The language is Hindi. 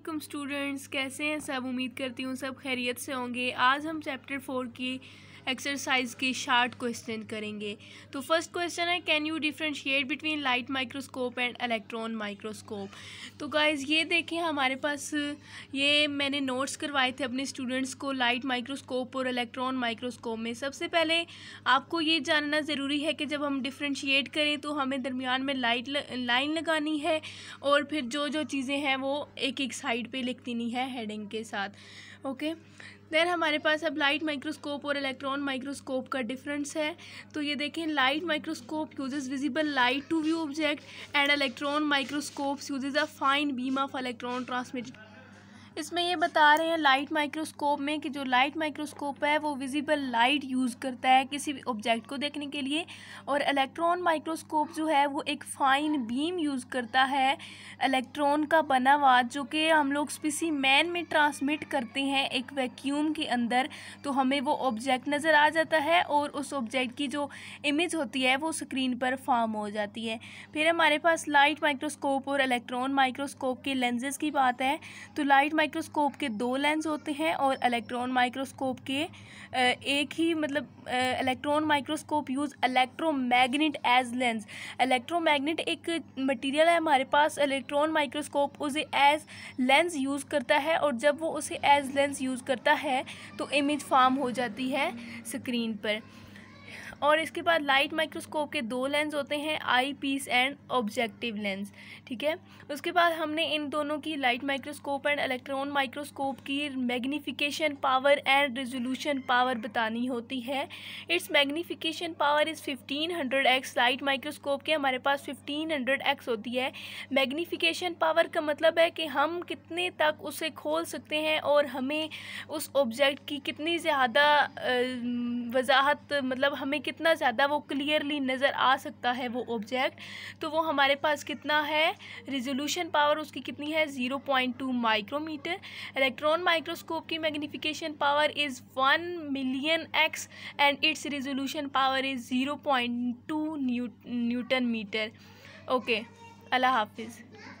वालेकुम स्टूडेंट्स कैसे हैं सब उम्मीद करती हूँ सब खैरियत से होंगे आज हम चैप्टर फोर की एक्सरसाइज के शार्ट क्वेश्चन करेंगे तो फर्स्ट क्वेश्चन है can you differentiate between light microscope and electron microscope तो गाइज़ ये देखें हमारे पास ये मैंने नोट्स करवाए थे अपने स्टूडेंट्स को लाइट माइक्रोस्कोप और इलेक्ट्रॉन माइक्रोस्कोप में सबसे पहले आपको ये जानना ज़रूरी है कि जब हम डिफ्रेंशिएट करें तो हमें दरमियान में लाइट लाइन लगानी है और फिर जो जो चीज़ें हैं वो एक एक साइड पर लिख देनी है हेडिंग के साथ ओके देन हमारे पास अब लाइट माइक्रोस्कोप और इलेक्ट्रॉन माइक्रोस्कोप का डिफरेंस है तो ये देखें light microscope uses visible light to view object and electron microscope uses a fine beam of electron transmitted इसमें ये बता रहे हैं लाइट माइक्रोस्कोप में कि जो लाइट माइक्रोस्कोप है वो विजिबल लाइट यूज़ करता है किसी भी ऑब्जेक्ट को देखने के लिए और इलेक्ट्रॉन माइक्रोस्कोप जो है वो एक फ़ाइन बीम यूज़ करता है इलेक्ट्रॉन का बना हुआ जो कि हम लोग मैन में ट्रांसमिट करते हैं एक वैक्यूम के अंदर तो हमें वो ऑब्जेक्ट नज़र आ जाता है और उस ऑब्जेक्ट की जो इमेज होती है वो स्क्रीन पर फॉर्म हो जाती है फिर हमारे पास लाइट माइक्रोस्कोप और इलेक्ट्रॉन माइक्रोस्कोप के लेंजेज़ की बात है तो लाइट माइक्रो माइक्रोस्कोप के दो लेंस होते हैं और इलेक्ट्रॉन माइक्रोस्कोप के एक ही मतलब electron microscope use electromagnet as lens electromagnet एक मटेरियल है हमारे पास इलेक्ट्रॉन माइक्रोस्कोप उसे एज लेंस यूज़ करता है और जब वो उसे एज लेंस यूज़ करता है तो इमेज फॉर्म हो जाती है स्क्रीन पर और इसके बाद लाइट माइक्रोस्कोप के दो लेंस होते हैं eye piece and objective lens ठीक है उसके बाद हमने इन दोनों की light microscope and electron microscope की magnification power and resolution power बतानी होती है its magnification power is fifteen hundred x light microscope के हमारे पास फिफ्टीन हंड्रेड एक्स होती है मैग्नीफिकेशन पावर का मतलब है कि हम कितने तक उसे खोल सकते हैं और हमें उस ऑब्जेक्ट की कितनी ज़्यादा वजाहत मतलब हमें कितना ज़्यादा वो क्लियरली नज़र आ सकता है वो ऑब्जेक्ट तो वो हमारे पास कितना है रिजोल्यूशन पावर उसकी कितनी है zero point two micrometre electron microscope की magnification power is one million x and its resolution power is zero point two newton metre okay अल्लाह हाफिज़